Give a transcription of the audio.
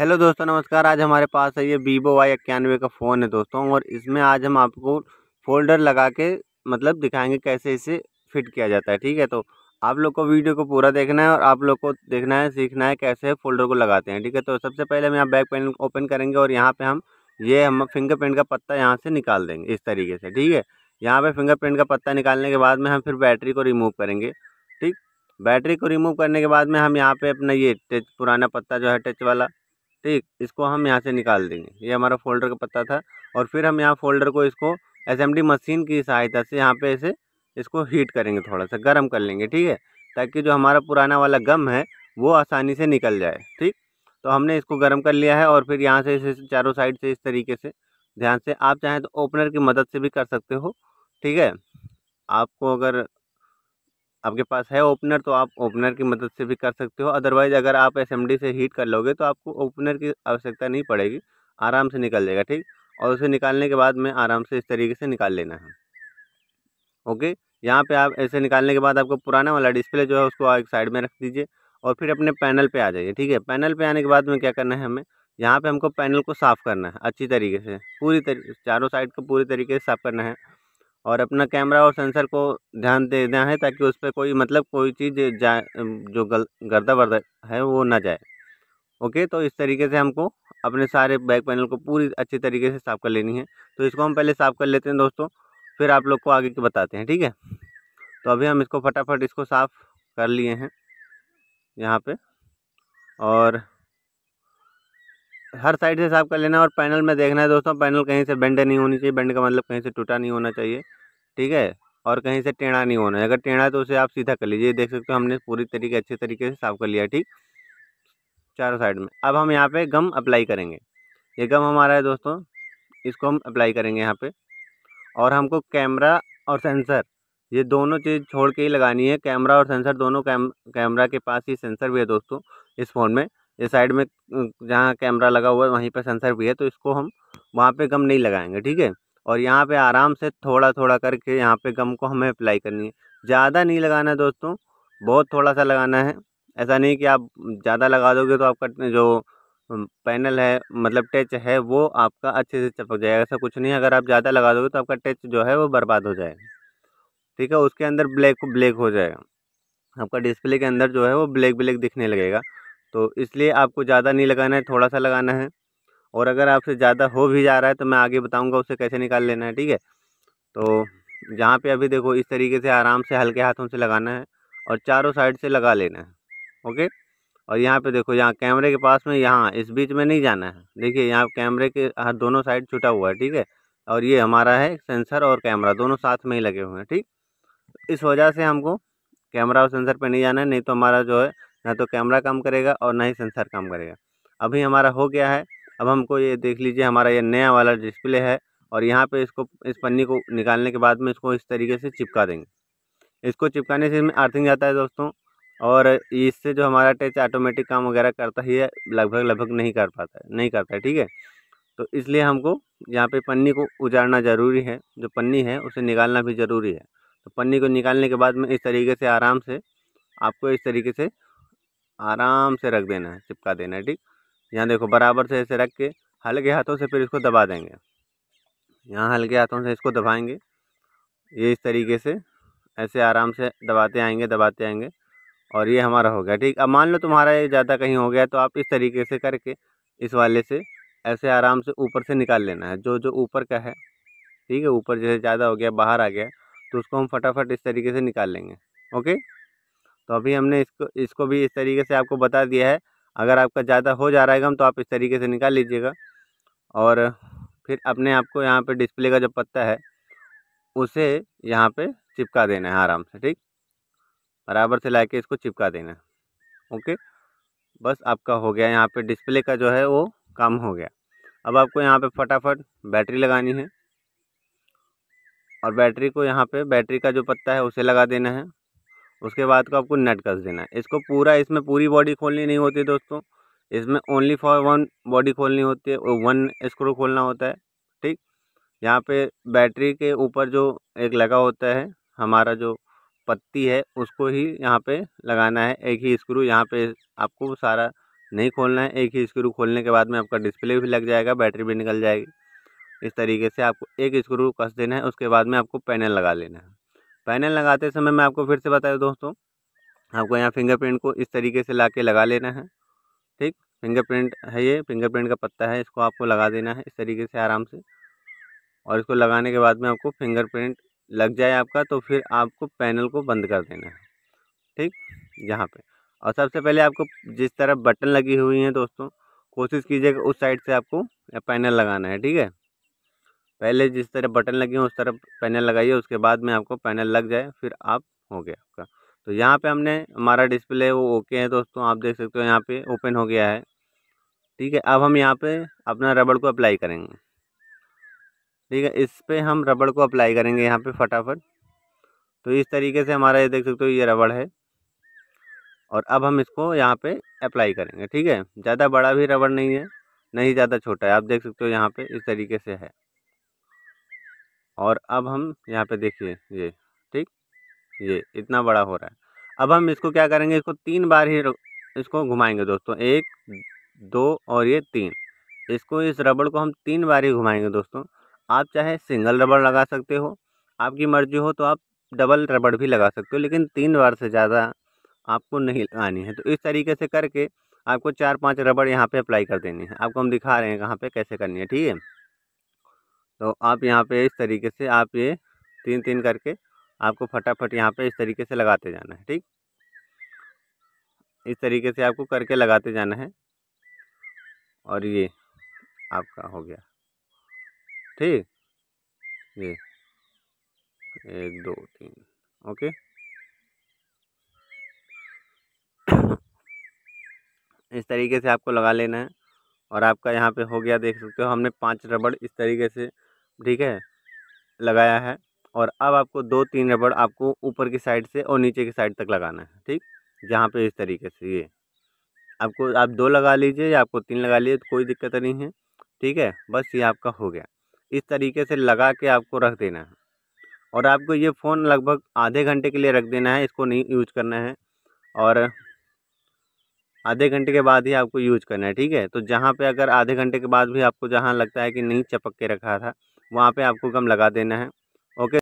hello दोस्तों नमस्कार आज हमारे पास है ये वीवो वाई इक्यानवे का फ़ोन है दोस्तों और इसमें आज हम आपको फोल्डर लगा के मतलब दिखाएंगे कैसे इसे फिट किया जाता है ठीक है तो आप लोग को वीडियो को पूरा देखना है और आप लोग को देखना है सीखना है कैसे फोल्डर को लगाते हैं ठीक है तो सबसे पहले हम यहाँ बैक पैनल ओपन करेंगे और यहाँ पर हम ये हम फिंगरप्रिंट का पत्ता यहाँ से निकाल देंगे इस तरीके से ठीक है यहाँ पर फिंगरप्रिंट का पत्ता निकालने के बाद में हम फिर बैटरी को रिमूव करेंगे ठीक बैटरी को रिमूव करने के बाद में हम यहाँ पे अपना ये टच पुराना पत्ता जो है टच वाला ठीक इसको हम यहाँ से निकाल देंगे ये हमारा फोल्डर का पत्ता था और फिर हम यहाँ फोल्डर को इसको एस मशीन की सहायता से यहाँ पे इसे इसको हीट करेंगे थोड़ा सा गर्म कर लेंगे ठीक है ताकि जो हमारा पुराना वाला गम है वो आसानी से निकल जाए ठीक तो हमने इसको गर्म कर लिया है और फिर यहाँ से इसे चारों साइड से इस तरीके से ध्यान से आप चाहें तो ओपनर की मदद से भी कर सकते हो ठीक है आपको अगर आपके पास है ओपनर तो आप ओपनर की मदद से भी कर सकते हो अदरवाइज़ अगर आप एसएमडी से हीट कर लोगे तो आपको ओपनर की आवश्यकता नहीं पड़ेगी आराम से निकल जाएगा ठीक और उसे निकालने के बाद में आराम से इस तरीके से निकाल लेना है ओके यहाँ पे आप ऐसे निकालने के बाद आपको पुराना वाला डिस्प्ले जो है उसको एक साइड में रख दीजिए और फिर अपने पैनल पे आ जाइए ठीक है पैनल पे आने के बाद में क्या करना है हमें यहाँ पे हमको पैनल को साफ़ करना है अच्छी तरीके से पूरी तरीके चारों साइड को पूरी तरीके से साफ़ करना है और अपना कैमरा और सेंसर को ध्यान देना है ताकि उस पर कोई मतलब कोई चीज़ जाए जो गल गर्दा वर्दा है वो ना जाए ओके तो इस तरीके से हमको अपने सारे बैक पैनल को पूरी अच्छी तरीके से साफ़ कर लेनी है तो इसको हम पहले साफ़ कर लेते हैं दोस्तों फिर आप लोग को आगे के बताते हैं ठीक है तो अभी हम इसको फटाफट इसको साफ़ कर लिए हैं यहाँ पर और हर साइड से साफ कर लेना और पैनल में देखना है दोस्तों पैनल कहीं से बेंड नहीं होनी चाहिए बेंड का मतलब कहीं से टूटा नहीं होना चाहिए ठीक है और कहीं से टेढ़ा नहीं होना है अगर टेढ़ा है तो उसे आप सीधा कर लीजिए देख सकते हो हमने पूरी तरीके अच्छे तरीके से साफ़ कर लिया ठीक चारों साइड में अब हम यहाँ पे गम अप्लाई करेंगे ये गम हमारा है दोस्तों इसको हम अप्लाई करेंगे यहाँ पे और हमको कैमरा और सेंसर ये दोनों चीज़ छोड़ के ही लगानी है कैमरा और सेंसर दोनों कैम कैमरा के पास ही सेंसर भी है दोस्तों इस फ़ोन में ये साइड में जहाँ कैमरा लगा हुआ है वहीं पर सेंसर भी है तो इसको हम वहाँ पे गम नहीं लगाएंगे ठीक है और यहाँ पे आराम से थोड़ा थोड़ा करके यहाँ पे गम को हमें अप्लाई करनी है ज़्यादा नहीं लगाना है दोस्तों बहुत थोड़ा सा लगाना है ऐसा नहीं कि आप ज़्यादा लगा दोगे तो आपका जो पैनल है मतलब टच है वो आपका अच्छे से चपक जाएगा ऐसा कुछ नहीं अगर आप ज़्यादा लगा दोगे तो आपका टच जो है वो बर्बाद हो जाएगा ठीक है उसके अंदर ब्लैक ब्लैक हो जाएगा आपका डिस्प्ले के अंदर जो है वो ब्लैक ब्लैक दिखने लगेगा तो इसलिए आपको ज़्यादा नहीं लगाना है थोड़ा सा लगाना है और अगर आपसे ज़्यादा हो भी जा रहा है तो मैं आगे बताऊँगा उसे कैसे निकाल लेना है ठीक है तो यहाँ पे अभी देखो इस तरीके से आराम से हल्के हाथों से लगाना है और चारों साइड से लगा लेना है ओके और यहाँ पे देखो यहाँ कैमरे के पास में यहाँ इस बीच में नहीं जाना है देखिए यहाँ कैमरे के हर दोनों साइड छुटा हुआ है ठीक है और ये हमारा है सेंसर और कैमरा दोनों साथ में ही लगे हुए हैं ठीक इस वजह से हमको कैमरा और सेंसर पे नहीं जाना है नहीं तो हमारा जो है ना तो कैमरा काम करेगा और ना ही सेंसर काम करेगा अभी हमारा हो गया है अब हमको ये देख लीजिए हमारा ये नया वाला डिस्प्ले है और यहाँ पे इसको इस पन्नी को निकालने के बाद में इसको इस तरीके से चिपका देंगे इसको चिपकाने से इसमें अर्थिंग जाता है दोस्तों और इससे जो हमारा टच ऑटोमेटिक काम वगैरह करता ही है लगभग लगभग नहीं कर पाता है नहीं करता है ठीक है तो इसलिए हमको यहाँ पे पन्नी को उजाड़ना ज़रूरी है जो पन्नी है उसे निकालना भी ज़रूरी है तो पन्नी को निकालने के बाद में इस तरीके से आराम से आपको इस तरीके से आराम से रख देना है चिपका देना है ठीक यहाँ देखो बराबर से ऐसे रख के हल्के हाथों से फिर इसको दबा देंगे यहाँ हल्के हाथों से इसको दबाएंगे ये इस तरीके से ऐसे आराम से दबाते आएंगे दबाते आएंगे और ये हमारा हो गया ठीक अब मान लो तुम्हारा ये ज़्यादा कहीं हो गया तो आप इस तरीके से करके इस वाले से ऐसे आराम से ऊपर से निकाल लेना है जो जो ऊपर का है ठीक है ऊपर जैसे ज़्यादा हो गया बाहर आ गया तो उसको हम फटाफट इस तरीके से निकाल लेंगे ओके तो अभी हमने इसको इसको भी इस तरीके से आपको बता दिया है अगर आपका ज़्यादा हो जा रहा है गम तो आप इस तरीके से निकाल लीजिएगा और फिर अपने आपको यहाँ पर डिस्प्ले का जो पत्ता है उसे यहाँ पे चिपका देना है आराम से ठीक बराबर से ला के इसको चिपका देना है ओके बस आपका हो गया यहाँ पर डिस्प्ले का जो है वो काम हो गया अब आपको यहाँ पर फटाफट बैटरी लगानी है और बैटरी को यहाँ पे बैटरी का जो पत्ता है उसे लगा देना है उसके बाद को आपको नेट कस देना है इसको पूरा इसमें पूरी बॉडी खोलनी नहीं होती दोस्तों इसमें ओनली फॉर वन बॉडी खोलनी होती है और वन स्क्रू खोलना होता है ठीक यहाँ पे बैटरी के ऊपर जो एक लगा होता है हमारा जो पत्ती है उसको ही यहाँ पे लगाना है एक ही स्क्रू यहाँ पे आपको सारा नहीं खोलना है एक ही स्क्रू खोलने के बाद में आपका डिस्प्ले भी लग जाएगा बैटरी भी निकल जाएगी इस तरीके से आपको एक स्क्रू कस देना है उसके बाद में आपको पैनल लगा लेना है पैनल लगाते समय मैं आपको फिर से बताया दोस्तों आपको यहाँ फिंगरप्रिंट को इस तरीके से ला के लगा लेना है ठीक फिंगरप्रिंट है ये फिंगरप्रिंट का पत्ता है इसको आपको लगा देना है इस तरीके से आराम से और इसको लगाने के बाद में आपको फिंगरप्रिंट लग जाए आपका तो फिर आपको पैनल को बंद कर देना है ठीक यहाँ पे और सबसे पहले आपको जिस तरह बटन लगी हुई हैं दोस्तों कोशिश कीजिएगा उस साइड से आपको पैनल लगाना है ठीक है पहले जिस तरह बटन लगे हैं उस तरफ पैनल लगाइए उसके बाद में आपको पैनल लग जाए फिर आप हो गया आपका तो यहाँ पे हमने हमारा डिस्प्ले वो ओके है दोस्तों आप देख सकते हो यहाँ पे ओपन हो गया है ठीक है अब हम यहाँ पे अपना रबड़ को अप्लाई करेंगे ठीक है इस पर हम रबड़ को अप्लाई करेंगे यहाँ पर फटाफट तो इस तरीके से हमारा ये देख सकते हो ये रबड़ है और अब हम इसको यहाँ पर अप्लाई करेंगे ठीक है ज़्यादा बड़ा भी रबड़ नहीं है नहीं ज़्यादा छोटा है आप देख सकते हो यहाँ पे इस तरीके से है और अब हम यहाँ पे देखिए ये ठीक ये इतना बड़ा हो रहा है अब हम इसको क्या करेंगे इसको तीन बार ही इसको घुमाएंगे दोस्तों एक दो और ये तीन इसको इस रबड़ को हम तीन बार ही घुमाएंगे दोस्तों आप चाहे सिंगल रबड़ लगा सकते हो आपकी मर्ज़ी हो तो आप डबल रबड़ भी लगा सकते हो लेकिन तीन बार से ज़्यादा आपको नहीं लगानी है तो इस तरीके से करके आपको चार पांच रबड़ यहाँ पे अप्लाई कर देनी है आपको हम दिखा रहे हैं कहाँ पे कैसे करनी है ठीक है तो आप यहाँ पे इस तरीके से आप ये तीन तीन करके आपको फटाफट यहाँ पे इस तरीके से लगाते जाना है ठीक इस तरीके से आपको करके लगाते जाना है और ये आपका हो गया ठीक ये एक दो तीन ओके इस तरीके से आपको लगा लेना है और आपका यहाँ पे हो गया देख सकते हो हमने पांच रबड़ इस तरीके से ठीक है लगाया है और अब आपको दो तीन रबड़ आपको ऊपर की साइड से और नीचे की साइड तक लगाना है ठीक जहाँ पे इस तरीके से ये आपको आप दो लगा लीजिए या आपको तीन लगा लीजिए तो कोई दिक्कत नहीं है ठीक है बस ये आपका हो गया इस तरीके से लगा के आपको रख देना है और आपको ये फ़ोन लगभग आधे घंटे के लिए रख देना है इसको नहीं यूज करना है और आधे घंटे के बाद ही आपको यूज करना है ठीक है तो जहाँ पे अगर आधे घंटे के बाद भी आपको जहाँ लगता है कि नहीं चपक के रखा था वहाँ पे आपको कम लगा देना है ओके